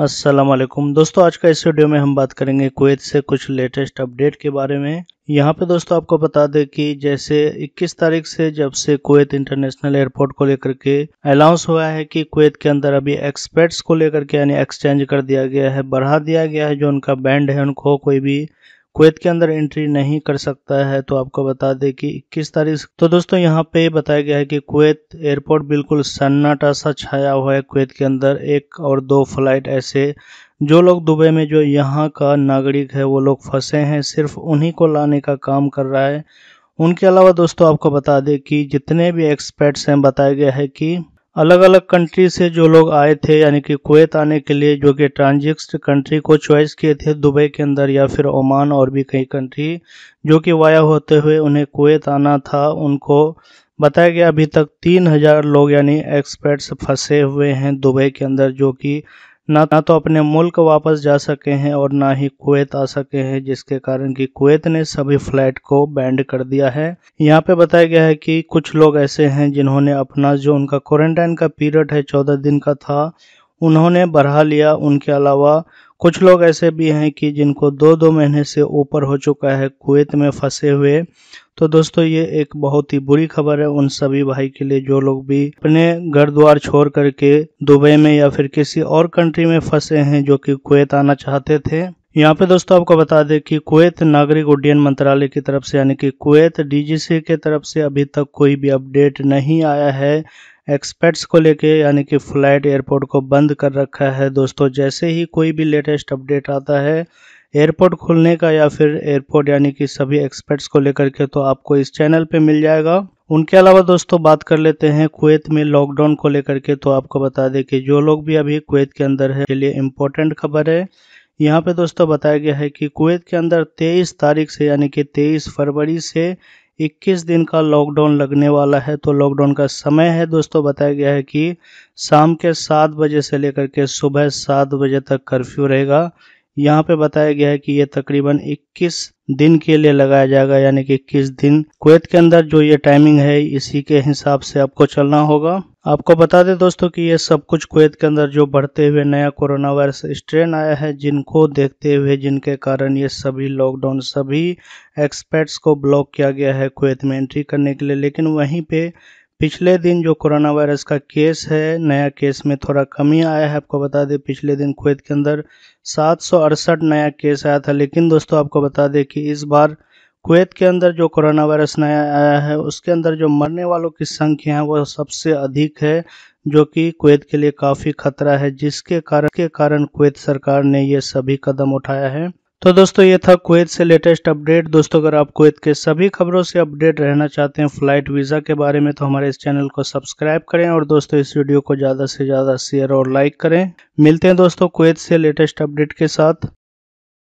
असलम दोस्तों आज का इस वीडियो में हम बात करेंगे कुवैत से कुछ लेटेस्ट अपडेट के बारे में यहाँ पे दोस्तों आपको बता दें कि जैसे 21 तारीख से जब से कुवैत इंटरनेशनल एयरपोर्ट को लेकर के अनाउंस हुआ है कि कुवैत के अंदर अभी एक्सपेट्स को लेकर के यानी एक्सचेंज कर दिया गया है बढ़ा दिया गया है जो उनका बैंड है उनको कोई भी कुवैत के अंदर एंट्री नहीं कर सकता है तो आपको बता दें कि इक्कीस तारीख तो दोस्तों यहाँ पे बताया गया है कि कुवैत एयरपोर्ट बिल्कुल सन्नाटा सा छाया हुआ है कुवैत के अंदर एक और दो फ्लाइट ऐसे जो लोग दुबई में जो यहाँ का नागरिक है वो लोग फंसे हैं सिर्फ उन्हीं को लाने का काम कर रहा है उनके अलावा दोस्तों आपको बता दें कि जितने भी एक्सपर्ट्स हैं बताया गया है कि अलग अलग कंट्री से जो लोग आए थे यानी कि कुवैत आने के लिए जो कि ट्रांजिस्ट कंट्री को चॉइस किए थे दुबई के अंदर या फिर ओमान और भी कई कंट्री जो कि वाया होते हुए उन्हें कुवैत आना था उनको बताया गया अभी तक तीन हजार लोग यानी एक्सपर्ट्स फंसे हुए हैं दुबई के अंदर जो कि ना तो अपने मुल्क वापस जा सके हैं और ना ही कुवैत आ सके हैं जिसके कारण कि कुवैत ने सभी फ्लाइट को बैंड कर दिया है यहाँ पे बताया गया है कि कुछ लोग ऐसे हैं जिन्होंने अपना जो उनका क्वारंटाइन का पीरियड है चौदह दिन का था उन्होंने बढ़ा लिया उनके अलावा कुछ लोग ऐसे भी हैं कि जिनको दो दो महीने से ऊपर हो चुका है कुवैत में फंसे हुए तो दोस्तों ये एक बहुत ही बुरी खबर है उन सभी भाई के लिए जो लोग भी अपने घर द्वार छोड़ करके दुबई में या फिर किसी और कंट्री में फंसे हैं जो कि कुवैत आना चाहते थे यहाँ पे दोस्तों आपको बता दें कि कुवैत नागरिक उड्डयन मंत्रालय की तरफ से यानी कि कुवैत डीजीसी के तरफ से अभी तक कोई भी अपडेट नहीं आया है एक्सपर्ट्स को लेके यानी कि फ्लाइट एयरपोर्ट को बंद कर रखा है दोस्तों जैसे ही कोई भी लेटेस्ट अपडेट आता है एयरपोर्ट खुलने का या फिर एयरपोर्ट यानी कि सभी एक्सपर्ट्स को लेकर के तो आपको इस चैनल पे मिल जाएगा उनके अलावा दोस्तों बात कर लेते हैं कुवैत में लॉकडाउन को लेकर के तो आपको बता दें कि जो लोग भी अभी कुवैत के अंदर है के लिए इम्पोर्टेंट खबर है यहाँ पे दोस्तों बताया गया है कि कुवैत के अंदर 23 तारीख से यानी कि 23 फरवरी से 21 दिन का लॉकडाउन लगने वाला है तो लॉकडाउन का समय है दोस्तों बताया गया है कि शाम के सात बजे से लेकर के सुबह सात बजे तक कर्फ्यू रहेगा यहाँ पे बताया गया है कि ये तकरीबन 21 दिन के लिए लगाया जाएगा यानी कि 21 दिन कुवैत के अंदर जो ये टाइमिंग है इसी के हिसाब से आपको चलना होगा आपको बता दें दोस्तों कि ये सब कुछ कुवैत के अंदर जो बढ़ते हुए नया कोरोना वायरस स्ट्रेन आया है जिनको देखते हुए जिनके कारण ये सभी लॉकडाउन सभी एक्सपर्ट्स को ब्लॉक किया गया है कुवैत में एंट्री करने के लिए लेकिन वहीं पे पिछले दिन जो कोरोना वायरस का केस है नया केस में थोड़ा कमी आया है आपको बता दें पिछले दिन कुवैत के अंदर सात नया केस आया था लेकिन दोस्तों आपको बता दें कि इस बार कुवैत के अंदर जो कोरोना वायरस नया आया है उसके अंदर जो मरने वालों की संख्या है वो सबसे अधिक है जो कि कुवैत के लिए काफ़ी खतरा है जिसके कारण के कारण कुवैत सरकार ने ये सभी कदम उठाया है तो दोस्तों ये था कुवैत से लेटेस्ट अपडेट दोस्तों अगर आप कुवैत के सभी खबरों से अपडेट रहना चाहते हैं फ्लाइट वीज़ा के बारे में तो हमारे इस चैनल को सब्सक्राइब करें और दोस्तों इस वीडियो को ज़्यादा से ज़्यादा शेयर और लाइक करें मिलते हैं दोस्तों कुवैत से लेटेस्ट अपडेट के साथ